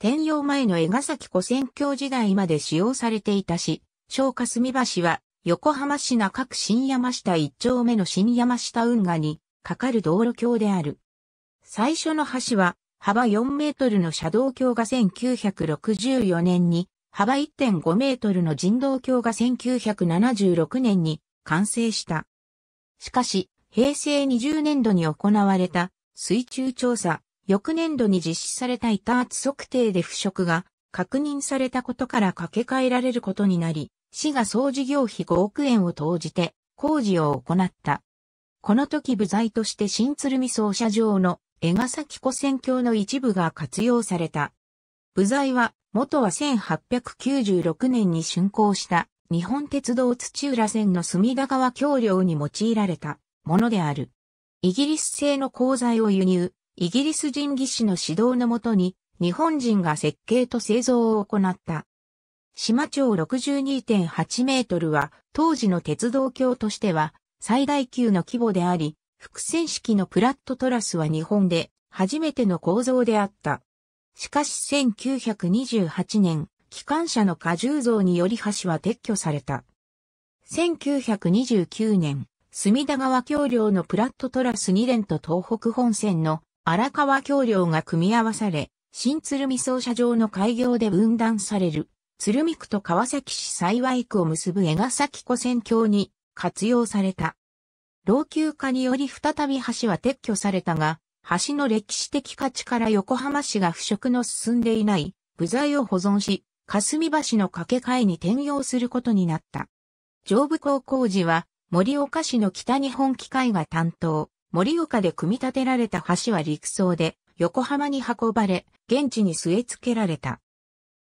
転用前の江ヶ崎古戦橋時代まで使用されていたし、小霞橋は横浜市中区新山下一丁目の新山下運河にかかる道路橋である。最初の橋は幅4メートルの車道橋が1964年に、幅1.5メートルの人道橋が1976年に完成した。しかし、平成20年度に行われた水中調査翌年度に実施された板圧測定で腐食が確認されたことから掛け替えられることになり、市が総事業費5億円を投じて工事を行った。この時部材として新鶴見総車場の江ヶ崎古線橋の一部が活用された。部材は元は1896年に竣工した日本鉄道土浦線の隅田川橋梁に用いられたものである。イギリス製の鋼材を輸入、イギリス人技師の指導のもとに、日本人が設計と製造を行った。島町62.8メートルは、当時の鉄道橋としては、最大級の規模であり、複線式のプラットトラスは日本で初めての構造であった。しかし1928年、機関車の荷重増により橋は撤去された。1929年、隅田川橋梁のプラットトラス2連と東北本線の荒川橋梁が組み合わされ、新鶴見操車場の開業で分断される、鶴見区と川崎市幸区を結ぶ江ヶ崎湖線橋に活用された。老朽化により再び橋は撤去されたが、橋の歴史的価値から横浜市が腐食の進んでいない部材を保存し、霞橋の架け替えに転用することになった。上部高工事は森岡市の北日本機械が担当。森岡で組み立てられた橋は陸送で横浜に運ばれ、現地に据え付けられた。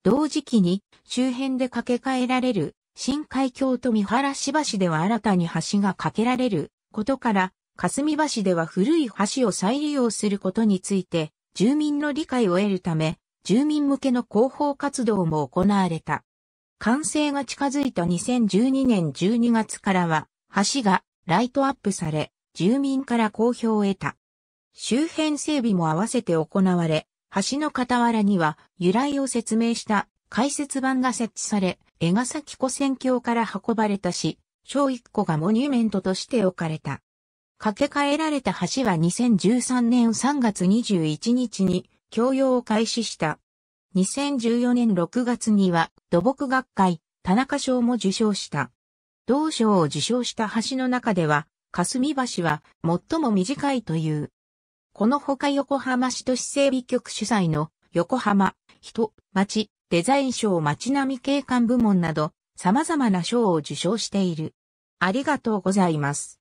同時期に周辺で架け替えられる新海峡と三原市橋では新たに橋が架けられることから、霞橋では古い橋を再利用することについて、住民の理解を得るため、住民向けの広報活動も行われた。完成が近づいた2012年12月からは、橋がライトアップされ、住民から好評を得た。周辺整備も合わせて行われ、橋の傍らには由来を説明した解説版が設置され、江ヶ崎古戦橋から運ばれたし、小一個がモニュメントとして置かれた。架け替えられた橋は2013年3月21日に供用を開始した。2014年6月には土木学会田中賞も受賞した。同賞を受賞した橋の中では霞橋は最も短いという。このほか横浜市都市整備局主催の横浜、人、町、デザイン賞街並み景観部門など様々な賞を受賞している。ありがとうございます。